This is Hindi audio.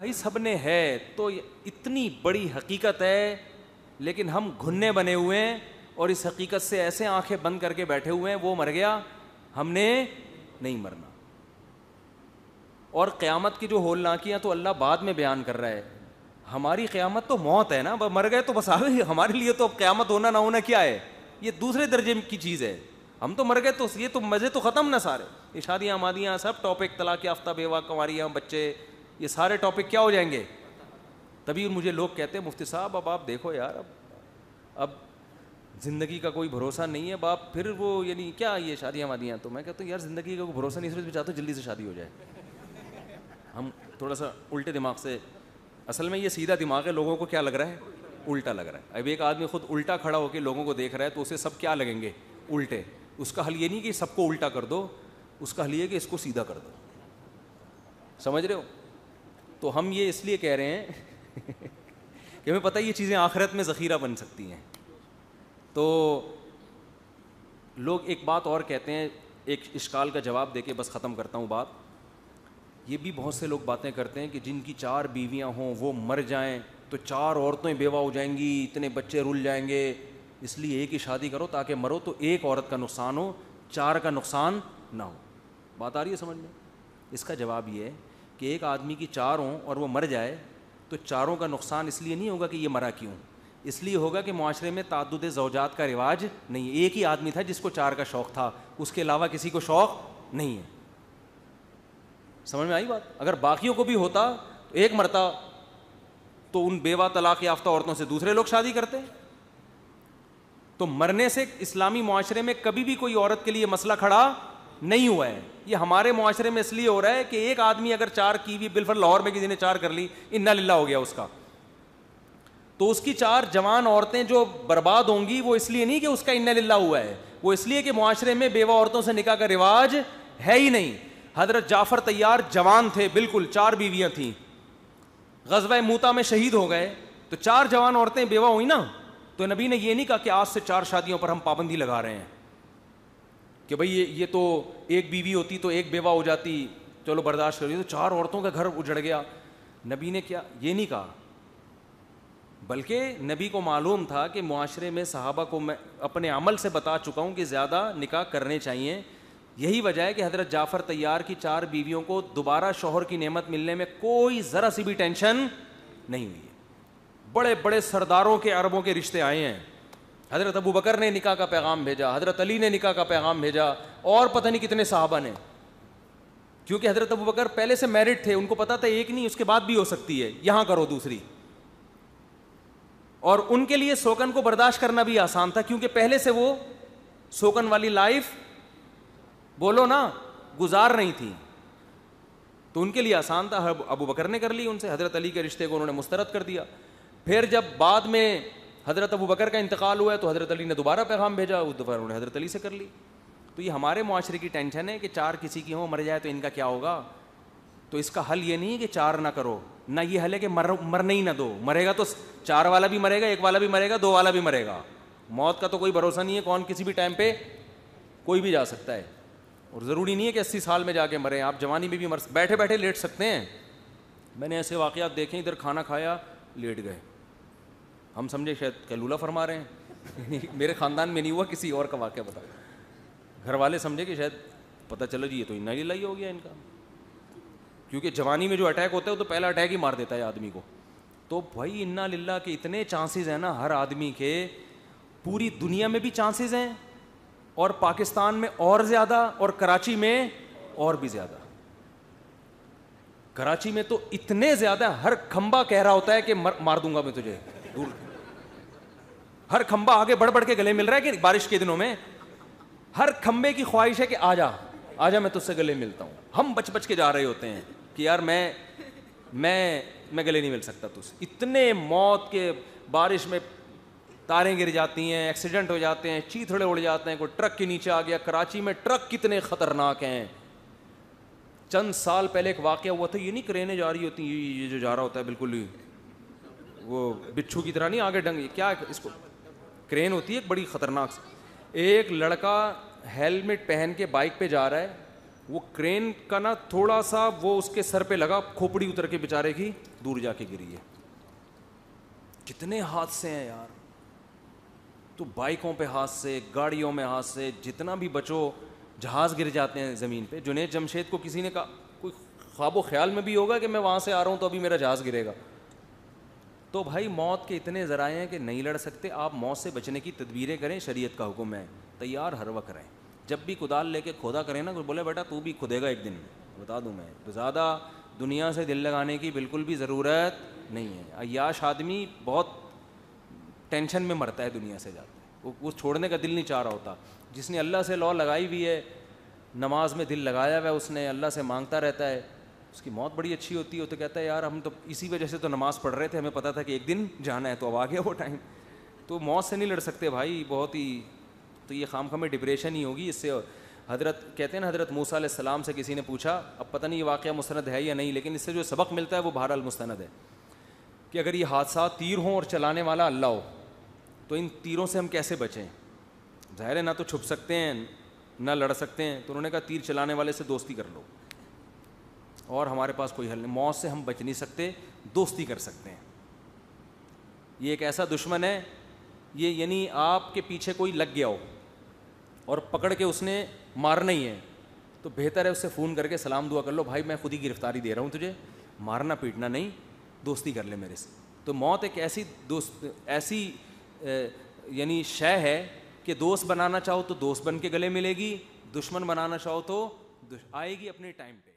भाई सब ने है तो इतनी बड़ी हकीकत है लेकिन हम घुन्ने बने हुए हैं और इस हकीकत से ऐसे आंखें बंद करके बैठे हुए हैं वो मर गया हमने नहीं मरना और क़यामत की जो होल नाकियाँ तो अल्लाह बाद में बयान कर रहा है हमारी क़यामत तो मौत है ना मर गए तो बस आ गई हमारे लिए तो अब क़्यामत होना ना होना क्या है ये दूसरे दर्जे की चीज़ है हम तो मर गए तो ये तो मज़े तो ख़त्म ना सारे शादियाँ आमादियाँ सब टॉपिक तलाक याफ्ता बेवा कंवारियाँ बच्चे ये सारे टॉपिक क्या हो जाएंगे तभी मुझे लोग कहते हैं मुफ्ती साहब अब आप देखो यार अब अब ज़िंदगी का कोई भरोसा नहीं है बाप फिर वो यानी क्या ये शादियाँ वादियाँ तो मैं कहता हूँ यार ज़िंदगी का कोई भरोसा नहीं इसलिए तो चाहता हूँ जल्दी से शादी हो जाए हम थोड़ा सा उल्टे दिमाग से असल में ये सीधा दिमाग है लोगों को क्या लग रहा है उल्टा लग रहा है अब एक आदमी खुद उल्टा खड़ा होकर लोगों को देख रहा है तो उसे सब क्या लगेंगे उल्टे उसका हल ये नहीं कि सबको उल्टा कर दो उसका हल ये कि इसको सीधा कर दो समझ रहे हो तो हम ये इसलिए कह रहे हैं कि हमें पता है ये चीज़ें आखिरत में ज़ख़ीरा बन सकती हैं तो लोग एक बात और कहते हैं एक इश्काल का जवाब दे के बस ख़त्म करता हूँ बात ये भी बहुत से लोग बातें करते हैं कि जिनकी चार बीवियाँ हों वो मर जाएँ तो चार औरतें बेवा हो जाएंगी इतने बच्चे रुल जाएंगे इसलिए एक ही शादी करो ताकि मरो तो एक औरत का नुकसान हो चार का नुकसान ना हो बात आ रही है समझ में इसका जवाब ये है कि एक आदमी की चार हों और वो मर जाए तो चारों का नुकसान इसलिए नहीं होगा कि ये मरा क्यों इसलिए होगा कि माशरे में तादद जवजात का रिवाज नहीं है एक ही आदमी था जिसको चार का शौक़ था उसके अलावा किसी को शौक़ नहीं है समझ में आई बात अगर बाकियों को भी होता तो एक मरता तो उन बेवा तलाक याफ्ता औरतों से दूसरे लोग शादी करते तो मरने से इस्लामी माशरे में कभी भी कोई औरत के लिए मसला खड़ा नहीं हुआ है ये हमारे मुआरे में इसलिए हो रहा है कि एक आदमी अगर चार की हुई बिलफर लाहौर में किसी ने चार कर ली इन्ना लीला हो गया उसका तो उसकी चार जवान औरतें जो बर्बाद होंगी वो इसलिए नहीं कि उसका इन्ना लिल्ला हुआ है वो इसलिए कि मुआरे में बेवा औरतों से निकाह का रिवाज है ही नहीं हजरत जाफर तैयार जवान थे बिल्कुल चार बीवियां थी गजब मूता में शहीद हो गए तो चार जवान औरतें बेवा हुई ना तो नबी ने यह नहीं कहा कि आज से चार शादियों पर हम पाबंदी लगा रहे हैं कि भाई ये ये तो एक बीवी होती तो एक बेवा हो जाती चलो बर्दाश्त करिए तो चार औरतों का घर उजड़ गया नबी ने क्या ये नहीं कहा बल्कि नबी को मालूम था कि माशरे में सहाबा को मैं अपने अमल से बता चुका हूँ कि ज़्यादा निकाह करने चाहिए यही वजह है कि हज़रत जाफ़र तैयार की चार बीवियों को दोबारा शोहर की नमत मिलने में कोई ज़रा सी भी टेंशन नहीं हुई है बड़े बड़े सरदारों के अरबों के रिश्ते आए हैं हज़रत अबू बकर ने निका का पैगाम भेजा हज़रत अली ने निका का पैगाम भेजा और पता नहीं कितने साहबा ने क्योंकि हज़रत अबू बकर पहले से मैरिड थे उनको पता था एक नहीं उसके बाद भी हो सकती है यहाँ करो दूसरी और उनके लिए शोकन को बर्दाश्त करना भी आसान था क्योंकि पहले से वो शोकन वाली लाइफ बोलो ना गुजार नहीं थी तो उनके लिए आसान था अबू बकर ने कर ली उनसे हज़रत अली के रिश्ते को उन्होंने मुस्तरद कर दिया फिर जब बाद में हज़रत अबू बकर का इंतकाल हुआ है तो हज़रत अली ने दोबारा पैगाम भेजा उस दफ़ा उन्होंने हज़रत अली से कर ली तो ये हमारे माशरे की टेंशन है कि चार किसी की हो मर जाए तो इनका क्या होगा तो इसका हल ये नहीं है कि चार ना करो ना ये हल है कि मर मरने ही ना दो मरेगा तो चार वाला भी मरेगा एक वाला भी मरेगा दो वाला भी मरेगा मौत का तो कोई भरोसा नहीं है कौन किसी भी टाइम पर कोई भी जा सकता है और ज़रूरी नहीं है कि अस्सी साल में जाके मरें आप जवानी में भी मर बैठे बैठे लेट सकते हैं मैंने ऐसे वाक़ात देखे इधर खाना खाया लेट गए हम समझे शायद कलूला फरमा रहे हैं मेरे ख़ानदान में नहीं हुआ किसी और का वाक्य बता घर वाले समझे कि शायद पता चलो जी ये तो इन्ना लाई हो गया इनका क्योंकि जवानी में जो अटैक होता है वो तो पहला अटैक ही मार देता है आदमी को तो भाई इन्ना लिल्ला के इतने चांसेस हैं ना हर आदमी के पूरी दुनिया में भी चांसेस हैं और पाकिस्तान में और ज़्यादा और कराची में और भी ज़्यादा कराची में तो इतने ज़्यादा हर खंबा कह रहा होता है कि मर, मार दूंगा मैं तुझे दूर हर खंबा आगे बढ़ बढ़ के गले मिल रहा है कि बारिश के दिनों में हर खंबे की ख्वाहिश है कि आजा आजा मैं तुझसे गले मिलता हूँ हम बच बच के जा रहे होते हैं कि यार मैं मैं मैं गले नहीं मिल सकता तुझसे इतने मौत के बारिश में तारें गिर जाती हैं एक्सीडेंट हो जाते हैं चीथड़े उड़ जाते हैं कोई ट्रक के नीचे आ गया कराची में ट्रक कितने खतरनाक हैं चंद साल पहले एक वाक़ हुआ था ये नहीं करेने जा रही होती ये, जो जा रहा होता है बिल्कुल वो बिच्छू की तरह नहीं आगे डंग क्या इसको क्रेन होती है एक बड़ी ख़तरनाक एक लड़का हेलमेट पहन के बाइक पे जा रहा है वो क्रेन का ना थोड़ा सा वो उसके सर पे लगा खोपड़ी उतर के बेचारे की दूर जाके गिरी है कितने हादसे हैं यार तो बाइकों पे हादसे गाड़ियों में हादसे जितना भी बचो जहाज़ गिर जाते हैं ज़मीन पे जुनेद जमशेद को किसी ने कहा कोई ख्वाबो ख्याल में भी होगा कि मैं वहाँ से आ रहा हूँ तो अभी मेरा जहाज़ गिरेगा तो भाई मौत के इतने ज़राए हैं कि नहीं लड़ सकते आप मौत से बचने की तदवीरें करें शरीयत का हुक्म है तैयार हर वक्त रहें जब भी कुदाल लेके खोदा करें ना कोई बोले बेटा तू भी खुदेगा एक दिन में बता दूँ मैं तो ज़्यादा दुनिया से दिल लगाने की बिल्कुल भी ज़रूरत नहीं है अयाश आदमी बहुत टेंशन में मरता है दुनिया से जाकर वो उस छोड़ने का दिल नहीं चाह रहा होता जिसने अल्लाह से लॉ लगाई हुई है नमाज में दिल लगाया हुआ है उसने अल्लाह से मांगता रहता है उसकी मौत बड़ी अच्छी होती है तो कहता है यार हम तो इसी वजह से तो नमाज़ पढ़ रहे थे हमें पता था कि एक दिन जाना है तो अब आ गया वो टाइम तो मौत से नहीं लड़ सकते भाई बहुत ही तो ये खाम खाम डिप्रेशन ही होगी इससे हजरत कहते हैं ना हजरत मूसा सलाम से किसी ने पूछा अब पता नहीं ये वाक़ मुस्ंद है या नहीं लेकिन इससे जो सबक मिलता है वो बहरहाल मुस्ंद है कि अगर ये हादसा तीर हों और चलाने वाला अल्लाह हो तो इन तीरों से हम कैसे बचें ज़ाहिर है ना तो छुप सकते हैं ना लड़ सकते हैं तो उन्होंने कहा तीर चलाने वाले से दोस्ती कर लो और हमारे पास कोई हल नहीं मौत से हम बच नहीं सकते दोस्ती कर सकते हैं ये एक ऐसा दुश्मन है ये यानी आपके पीछे कोई लग गया हो और पकड़ के उसने मारना ही है तो बेहतर है उससे फ़ोन करके सलाम दुआ कर लो भाई मैं खुद ही गिरफ्तारी दे रहा हूँ तुझे मारना पीटना नहीं दोस्ती कर ले मेरे से तो मौत एक ऐसी दोस्त ऐसी यानी शय है कि दोस्त बनाना चाहो तो दोस्त बन के गले मिलेगी दुश्मन बनाना चाहो तो आएगी अपने टाइम पे